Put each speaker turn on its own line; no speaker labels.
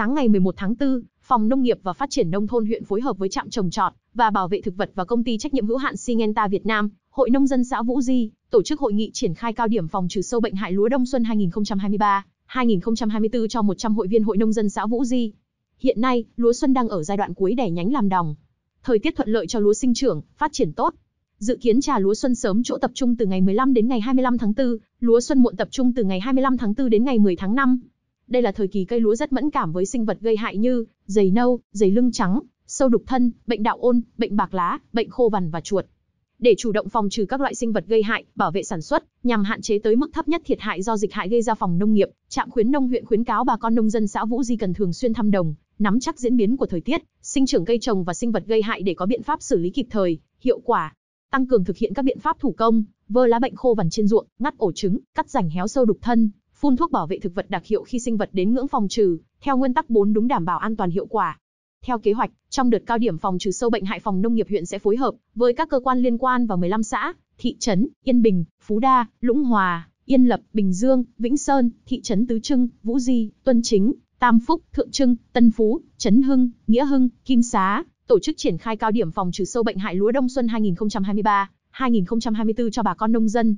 Sáng ngày 11 tháng 4, Phòng Nông nghiệp và Phát triển Nông thôn huyện phối hợp với trạm trồng trọt và bảo vệ thực vật và công ty trách nhiệm hữu hạn Syngenta Việt Nam, Hội Nông dân xã Vũ Di, tổ chức hội nghị triển khai cao điểm phòng trừ sâu bệnh hại lúa đông xuân 2023, 2024 cho 100 hội viên Hội Nông dân xã Vũ Di. Hiện nay, lúa xuân đang ở giai đoạn cuối đẻ nhánh làm đồng. Thời tiết thuận lợi cho lúa sinh trưởng, phát triển tốt. Dự kiến trà lúa xuân sớm chỗ tập trung từ ngày 15 đến ngày 25 tháng 4, lúa xuân muộn tập trung từ ngày 25 tháng 4 đến ngày 10 tháng 5. Đây là thời kỳ cây lúa rất mẫn cảm với sinh vật gây hại như dày nâu, dày lưng trắng, sâu đục thân, bệnh đạo ôn, bệnh bạc lá, bệnh khô vằn và chuột. Để chủ động phòng trừ các loại sinh vật gây hại, bảo vệ sản xuất, nhằm hạn chế tới mức thấp nhất thiệt hại do dịch hại gây ra phòng nông nghiệp, trạm khuyến nông huyện khuyến cáo bà con nông dân xã Vũ Di cần thường xuyên thăm đồng, nắm chắc diễn biến của thời tiết, sinh trưởng cây trồng và sinh vật gây hại để có biện pháp xử lý kịp thời, hiệu quả. Tăng cường thực hiện các biện pháp thủ công, vơ lá bệnh khô vằn trên ruộng, ngắt ổ trứng, cắt rảnh héo sâu đục thân, phun thuốc bảo vệ thực vật đặc hiệu khi sinh vật đến ngưỡng phòng trừ, theo nguyên tắc 4 đúng đảm bảo an toàn hiệu quả. Theo kế hoạch, trong đợt cao điểm phòng trừ sâu bệnh hại phòng nông nghiệp huyện sẽ phối hợp với các cơ quan liên quan và 15 xã, thị trấn, Yên Bình, Phú Đa, Lũng Hòa, Yên Lập, Bình Dương, Vĩnh Sơn, thị trấn Tứ Trưng, Vũ Di, Tuân Chính, Tam Phúc, Thượng Trưng, Tân Phú, Trấn Hưng, Nghĩa Hưng, Kim Xá, tổ chức triển khai cao điểm phòng trừ sâu bệnh hại lúa đông xuân 2023-2024 cho bà con nông dân.